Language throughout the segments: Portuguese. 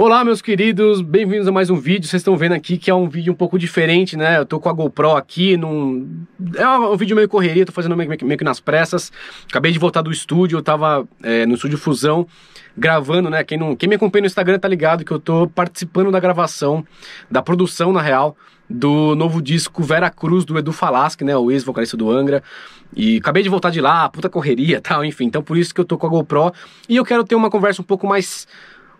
Olá, meus queridos, bem-vindos a mais um vídeo. Vocês estão vendo aqui que é um vídeo um pouco diferente, né? Eu tô com a GoPro aqui, num... É, é um vídeo meio correria, tô fazendo meio, meio que nas pressas. Acabei de voltar do estúdio, eu tava é, no estúdio Fusão, gravando, né? Quem, não... Quem me acompanha no Instagram tá ligado que eu tô participando da gravação, da produção, na real, do novo disco Vera Cruz, do Edu Falaschi, né? O ex-vocalista do Angra. E acabei de voltar de lá, puta correria tal, enfim. Então por isso que eu tô com a GoPro. E eu quero ter uma conversa um pouco mais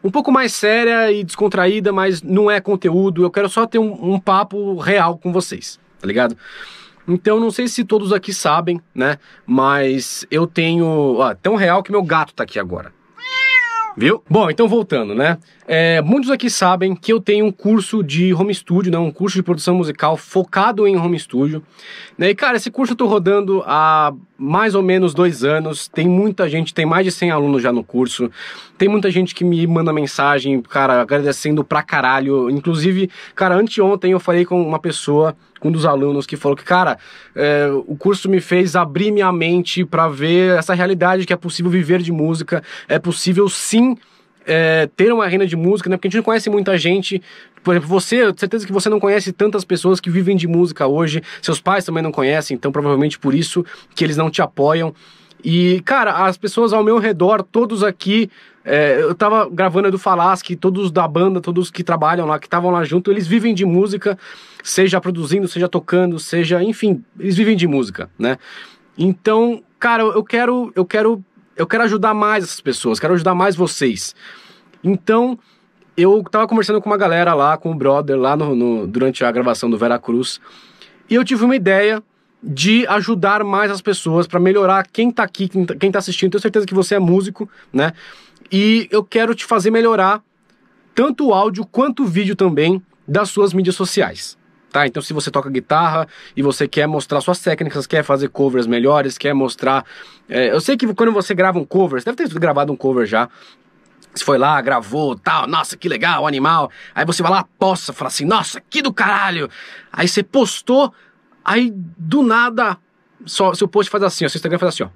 um pouco mais séria e descontraída, mas não é conteúdo. Eu quero só ter um, um papo real com vocês, tá ligado? Então, não sei se todos aqui sabem, né? Mas eu tenho. Ó, tão real que meu gato tá aqui agora. Viu? Bom, então voltando, né? É, muitos aqui sabem que eu tenho um curso de home studio, né? um curso de produção musical focado em home studio. Né? E, cara, esse curso eu tô rodando há mais ou menos dois anos, tem muita gente, tem mais de 100 alunos já no curso, tem muita gente que me manda mensagem, cara, agradecendo pra caralho. Inclusive, cara, anteontem eu falei com uma pessoa, um dos alunos, que falou que, cara, é, o curso me fez abrir minha mente para ver essa realidade que é possível viver de música, é possível sim é, ter uma renda de música, né? Porque a gente não conhece muita gente. Por exemplo, você, certeza que você não conhece tantas pessoas que vivem de música hoje. Seus pais também não conhecem, então provavelmente por isso que eles não te apoiam. E, cara, as pessoas ao meu redor, todos aqui, é, eu tava gravando do Falasque, todos da banda, todos que trabalham lá, que estavam lá junto, eles vivem de música, seja produzindo, seja tocando, seja, enfim, eles vivem de música, né? Então, cara, eu quero, eu quero eu quero ajudar mais essas pessoas, quero ajudar mais vocês. Então, eu tava conversando com uma galera lá, com o brother, lá no, no, durante a gravação do Vera Cruz, e eu tive uma ideia de ajudar mais as pessoas, para melhorar quem tá aqui, quem está quem tá assistindo. Tenho certeza que você é músico, né? E eu quero te fazer melhorar tanto o áudio quanto o vídeo também das suas mídias sociais. Tá? Então, se você toca guitarra e você quer mostrar suas técnicas, quer fazer covers melhores, quer mostrar. É, eu sei que quando você grava um cover, você deve ter gravado um cover já. Você foi lá, gravou, tal, nossa, que legal, animal. Aí você vai lá, posta, fala assim, nossa, que do caralho. Aí você postou, aí do nada, só, seu post faz assim, ó, seu Instagram faz assim, ó.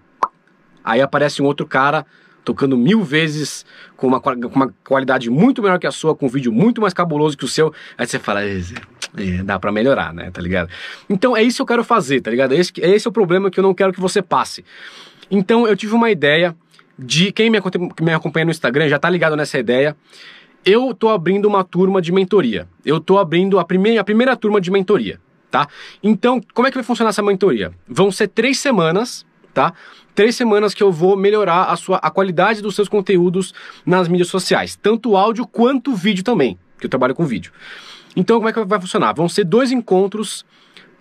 Aí aparece um outro cara tocando mil vezes, com uma, com uma qualidade muito melhor que a sua, com um vídeo muito mais cabuloso que o seu. Aí você fala, é, dá para melhorar, né? Tá ligado? Então é isso que eu quero fazer, tá ligado? É esse, é esse é o problema que eu não quero que você passe. Então eu tive uma ideia de. Quem me, acompanha no Instagram já tá ligado nessa ideia. Eu tô abrindo uma turma de mentoria. Eu tô abrindo a primeira, a primeira turma de mentoria, tá? Então, como é que vai funcionar essa mentoria? Vão ser três semanas tá? Três semanas que eu vou melhorar a, sua, a qualidade dos seus conteúdos nas mídias sociais, tanto áudio quanto vídeo também, que eu trabalho com vídeo. Então, como é que vai funcionar? Vão ser dois encontros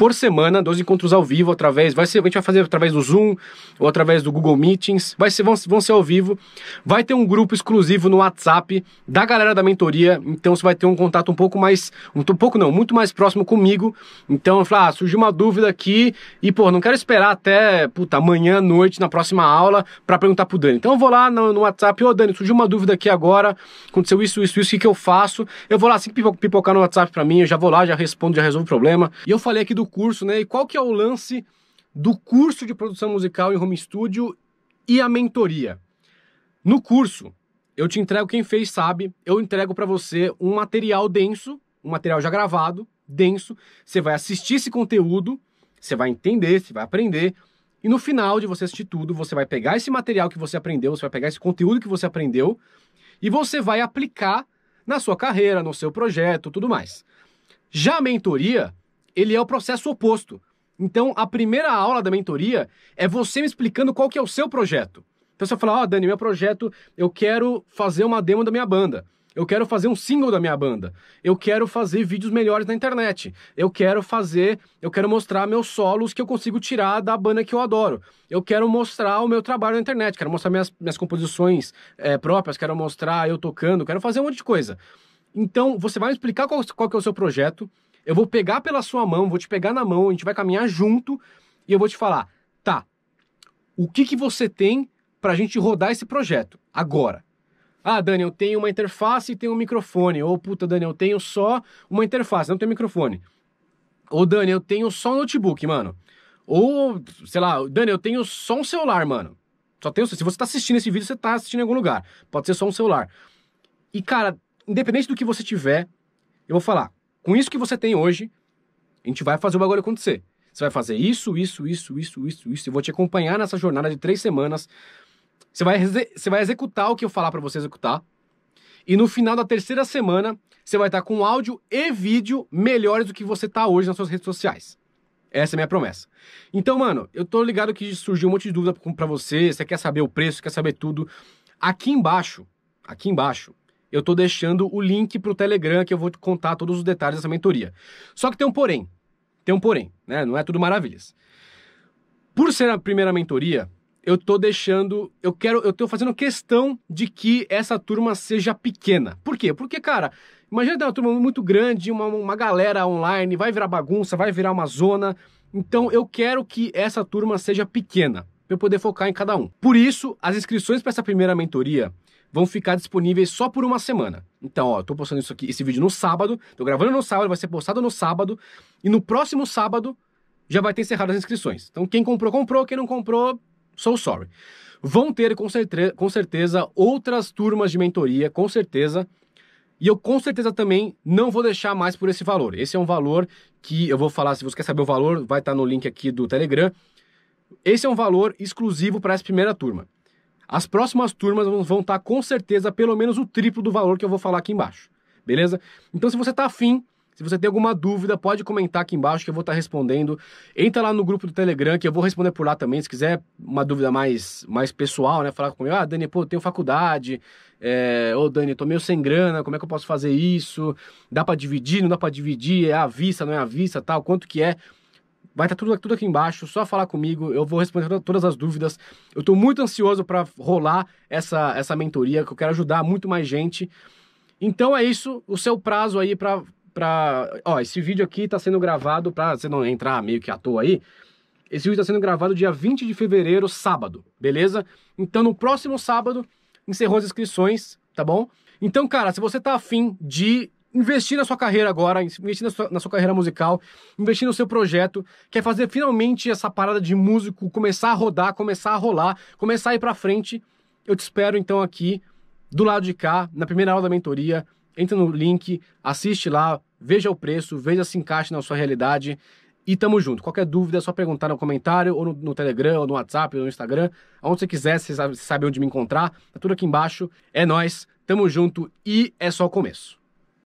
por semana, dois encontros ao vivo através, vai ser, a gente vai fazer através do Zoom ou através do Google Meetings, vai ser, vão, vão ser ao vivo. Vai ter um grupo exclusivo no WhatsApp da galera da mentoria, então você vai ter um contato um pouco mais, um, um pouco não, muito mais próximo comigo. Então, eu falo, ah, surgiu uma dúvida aqui e, pô, não quero esperar até, puta, amanhã à noite, na próxima aula, para perguntar pro Dani. Então, eu vou lá no, no WhatsApp, ô oh, Dani, surgiu uma dúvida aqui agora, aconteceu isso, isso, isso, o que, que eu faço? Eu vou lá, assim que pipocar no WhatsApp para mim, eu já vou lá, já respondo, já resolvo o problema. E eu falei aqui do curso, né? E qual que é o lance do curso de produção musical em home studio e a mentoria? No curso, eu te entrego, quem fez sabe, eu entrego para você um material denso, um material já gravado, denso. Você vai assistir esse conteúdo, você vai entender, você vai aprender. E no final de você assistir tudo, você vai pegar esse material que você aprendeu, você vai pegar esse conteúdo que você aprendeu e você vai aplicar na sua carreira, no seu projeto, tudo mais. Já a mentoria ele é o processo oposto. Então, a primeira aula da mentoria é você me explicando qual que é o seu projeto. Então, você fala, ó, oh, Dani, meu projeto, eu quero fazer uma demo da minha banda. Eu quero fazer um single da minha banda. Eu quero fazer vídeos melhores na internet. Eu quero fazer, eu quero mostrar meus solos que eu consigo tirar da banda que eu adoro. Eu quero mostrar o meu trabalho na internet. Quero mostrar minhas, minhas composições é, próprias. Quero mostrar eu tocando. Quero fazer um monte de coisa. Então, você vai me explicar qual, qual que é o seu projeto. Eu vou pegar pela sua mão, vou te pegar na mão, a gente vai caminhar junto e eu vou te falar, tá, o que, que você tem para a gente rodar esse projeto agora? Ah, Dani, eu tenho uma interface e tenho um microfone. Ou, puta, Dani, eu tenho só uma interface, não tenho microfone. Ou, Dani, eu tenho só um notebook, mano. Ou, sei lá, Dani, eu tenho só um celular, mano. Só tenho. Se você tá assistindo esse vídeo, você tá assistindo em algum lugar. Pode ser só um celular. E, cara, independente do que você tiver, eu vou falar com isso que você tem hoje, a gente vai fazer o bagulho acontecer. Você vai fazer isso, isso, isso, isso, isso, isso. Eu vou te acompanhar nessa jornada de três semanas. Você vai, você vai executar o que eu falar para você executar. E no final da terceira semana, você vai estar com áudio e vídeo melhores do que você tá hoje nas suas redes sociais. Essa é a minha promessa. Então, mano, eu tô ligado que surgiu um monte de dúvida para você. Você quer saber o preço, quer saber tudo. Aqui embaixo, aqui embaixo, eu tô deixando o link pro Telegram que eu vou te contar todos os detalhes dessa mentoria. Só que tem um porém. Tem um porém, né? Não é tudo maravilhas. Por ser a primeira mentoria, eu tô deixando, eu quero, eu tô fazendo questão de que essa turma seja pequena. Por quê? Porque, cara, imagina ter uma turma muito grande, uma, uma galera online, vai virar bagunça, vai virar uma zona. Então, eu quero que essa turma seja pequena, para eu poder focar em cada um. Por isso, as inscrições para essa primeira mentoria vão ficar disponíveis só por uma semana. Então, ó, eu tô postando isso aqui, esse vídeo no sábado, tô gravando no sábado, vai ser postado no sábado, e no próximo sábado já vai ter encerrado as inscrições. Então, quem comprou, comprou, quem não comprou, so sorry. Vão ter com, certe com certeza outras turmas de mentoria, com certeza. E eu com certeza também não vou deixar mais por esse valor. Esse é um valor que eu vou falar, se você quer saber o valor, vai estar tá no link aqui do Telegram. Esse é um valor exclusivo para essa primeira turma. As próximas turmas vão estar tá com certeza pelo menos o triplo do valor que eu vou falar aqui embaixo, beleza? Então se você está afim, se você tem alguma dúvida, pode comentar aqui embaixo que eu vou estar tá respondendo. Entra lá no grupo do Telegram que eu vou responder por lá também. Se quiser uma dúvida mais, mais pessoal, né? Falar comigo, ah, Dani, pô, eu tenho faculdade. É, ô, Dani, eu tô meio sem grana, como é que eu posso fazer isso? Dá para dividir, não dá para dividir? É à vista, não é à vista, tal? Quanto que é? vai estar tá tudo, tudo aqui embaixo, só falar comigo, eu vou responder todas as dúvidas. Eu estou muito ansioso para rolar essa, essa mentoria, que eu quero ajudar muito mais gente. Então é isso, o seu prazo aí para para, ó, esse vídeo aqui está sendo gravado para você não entrar meio que à toa aí. Esse vídeo está sendo gravado dia 20 de fevereiro, sábado, beleza? Então no próximo sábado encerrou as inscrições, tá bom? Então, cara, se você tá afim de investir na sua carreira agora, investir na sua, na sua, carreira musical, investir no seu projeto, quer é fazer finalmente essa parada de músico começar a rodar, começar a rolar, começar a ir pra frente, eu te espero então aqui, do lado de cá, na primeira aula da mentoria. Entra no link, assiste lá, veja o preço, veja se encaixa na sua realidade e tamo junto. Qualquer dúvida é só perguntar no comentário, ou no, no, Telegram, ou no WhatsApp, ou no Instagram, aonde você quiser, você sabe, sabe onde me encontrar, tá tudo aqui embaixo. É nós, tamo junto e é só o começo.